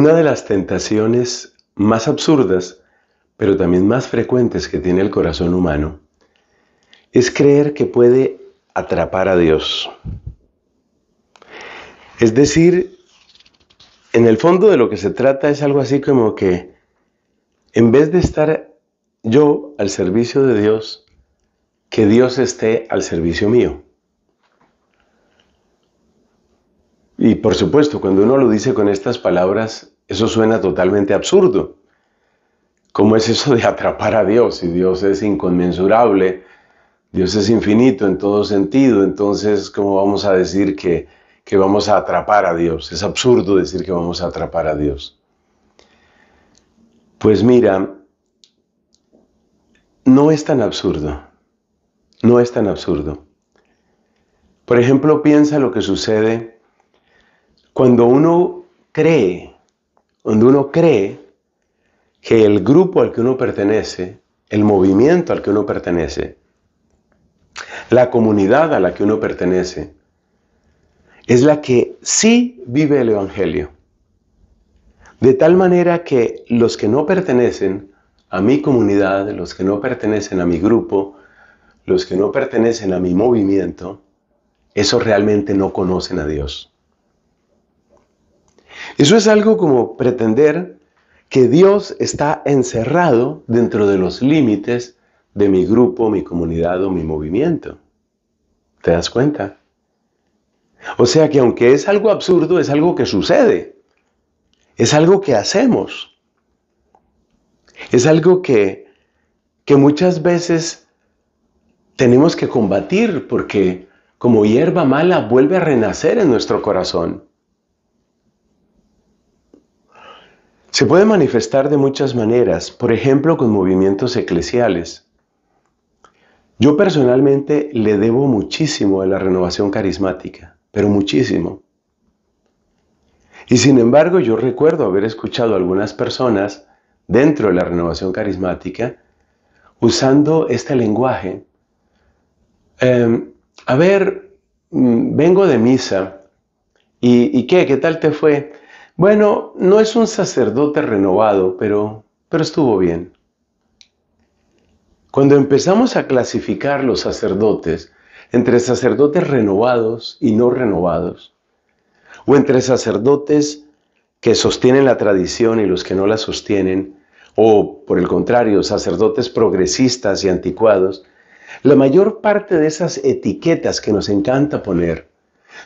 Una de las tentaciones más absurdas, pero también más frecuentes que tiene el corazón humano, es creer que puede atrapar a Dios. Es decir, en el fondo de lo que se trata es algo así como que en vez de estar yo al servicio de Dios, que Dios esté al servicio mío. Y por supuesto, cuando uno lo dice con estas palabras, eso suena totalmente absurdo. ¿Cómo es eso de atrapar a Dios? Si Dios es inconmensurable, Dios es infinito en todo sentido, entonces ¿cómo vamos a decir que, que vamos a atrapar a Dios? Es absurdo decir que vamos a atrapar a Dios. Pues mira, no es tan absurdo, no es tan absurdo. Por ejemplo, piensa lo que sucede cuando uno cree, cuando uno cree que el grupo al que uno pertenece, el movimiento al que uno pertenece, la comunidad a la que uno pertenece, es la que sí vive el Evangelio. De tal manera que los que no pertenecen a mi comunidad, los que no pertenecen a mi grupo, los que no pertenecen a mi movimiento, esos realmente no conocen a Dios. Eso es algo como pretender que Dios está encerrado dentro de los límites de mi grupo, mi comunidad o mi movimiento. ¿Te das cuenta? O sea que aunque es algo absurdo, es algo que sucede. Es algo que hacemos. Es algo que, que muchas veces tenemos que combatir porque como hierba mala vuelve a renacer en nuestro corazón. Se puede manifestar de muchas maneras, por ejemplo con movimientos eclesiales. Yo personalmente le debo muchísimo a la renovación carismática, pero muchísimo. Y sin embargo yo recuerdo haber escuchado a algunas personas dentro de la renovación carismática usando este lenguaje. Em, a ver, mm, vengo de misa. ¿Y, ¿Y, qué? ¿Qué tal te fue? Bueno, no es un sacerdote renovado, pero, pero estuvo bien. Cuando empezamos a clasificar los sacerdotes entre sacerdotes renovados y no renovados, o entre sacerdotes que sostienen la tradición y los que no la sostienen, o por el contrario, sacerdotes progresistas y anticuados, la mayor parte de esas etiquetas que nos encanta poner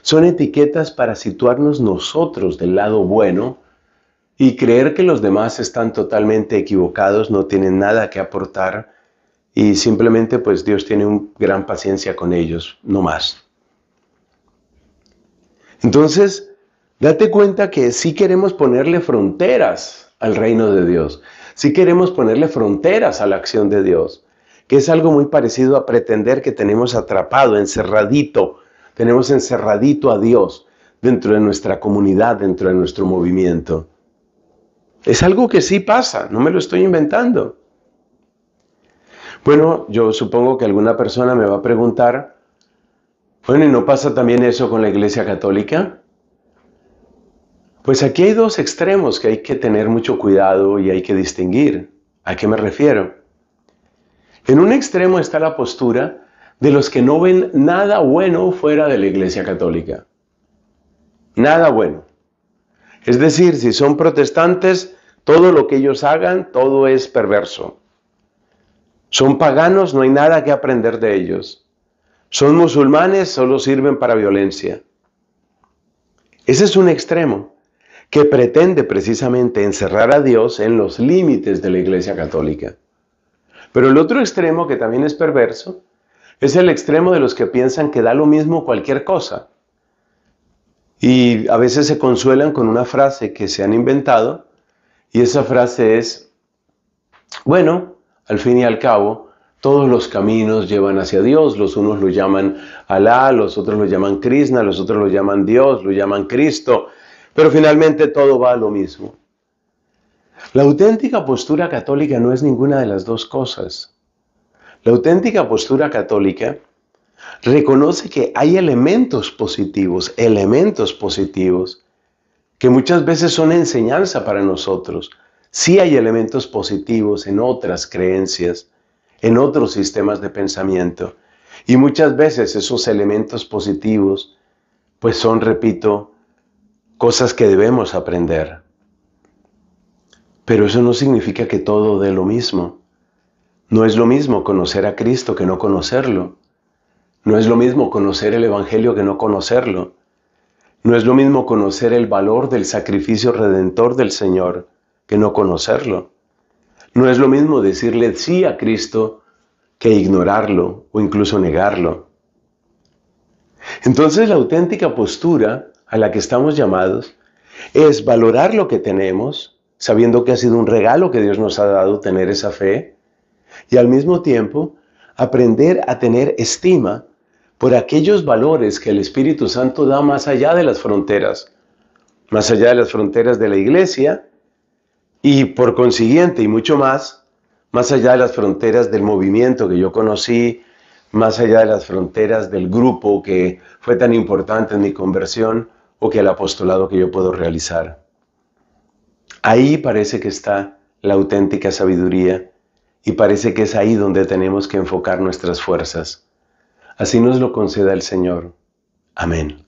son etiquetas para situarnos nosotros del lado bueno y creer que los demás están totalmente equivocados, no tienen nada que aportar y simplemente pues Dios tiene una gran paciencia con ellos, no más. Entonces, date cuenta que si queremos ponerle fronteras al reino de Dios, si queremos ponerle fronteras a la acción de Dios, que es algo muy parecido a pretender que tenemos atrapado, encerradito tenemos encerradito a Dios dentro de nuestra comunidad, dentro de nuestro movimiento. Es algo que sí pasa, no me lo estoy inventando. Bueno, yo supongo que alguna persona me va a preguntar, bueno, ¿y no pasa también eso con la Iglesia Católica? Pues aquí hay dos extremos que hay que tener mucho cuidado y hay que distinguir. ¿A qué me refiero? En un extremo está la postura de los que no ven nada bueno fuera de la Iglesia Católica. Nada bueno. Es decir, si son protestantes, todo lo que ellos hagan, todo es perverso. Son paganos, no hay nada que aprender de ellos. Son musulmanes, solo sirven para violencia. Ese es un extremo que pretende precisamente encerrar a Dios en los límites de la Iglesia Católica. Pero el otro extremo, que también es perverso, es el extremo de los que piensan que da lo mismo cualquier cosa. Y a veces se consuelan con una frase que se han inventado y esa frase es, bueno, al fin y al cabo, todos los caminos llevan hacia Dios. Los unos lo llaman Alá, los otros lo llaman Krishna, los otros lo llaman Dios, lo llaman Cristo. Pero finalmente todo va a lo mismo. La auténtica postura católica no es ninguna de las dos cosas. La auténtica postura católica reconoce que hay elementos positivos, elementos positivos, que muchas veces son enseñanza para nosotros. Sí hay elementos positivos en otras creencias, en otros sistemas de pensamiento. Y muchas veces esos elementos positivos, pues son, repito, cosas que debemos aprender. Pero eso no significa que todo dé lo mismo. No es lo mismo conocer a Cristo que no conocerlo. No es lo mismo conocer el Evangelio que no conocerlo. No es lo mismo conocer el valor del sacrificio redentor del Señor que no conocerlo. No es lo mismo decirle sí a Cristo que ignorarlo o incluso negarlo. Entonces la auténtica postura a la que estamos llamados es valorar lo que tenemos, sabiendo que ha sido un regalo que Dios nos ha dado tener esa fe, y al mismo tiempo aprender a tener estima por aquellos valores que el Espíritu Santo da más allá de las fronteras, más allá de las fronteras de la iglesia y por consiguiente y mucho más, más allá de las fronteras del movimiento que yo conocí, más allá de las fronteras del grupo que fue tan importante en mi conversión o que el apostolado que yo puedo realizar. Ahí parece que está la auténtica sabiduría y parece que es ahí donde tenemos que enfocar nuestras fuerzas. Así nos lo conceda el Señor. Amén.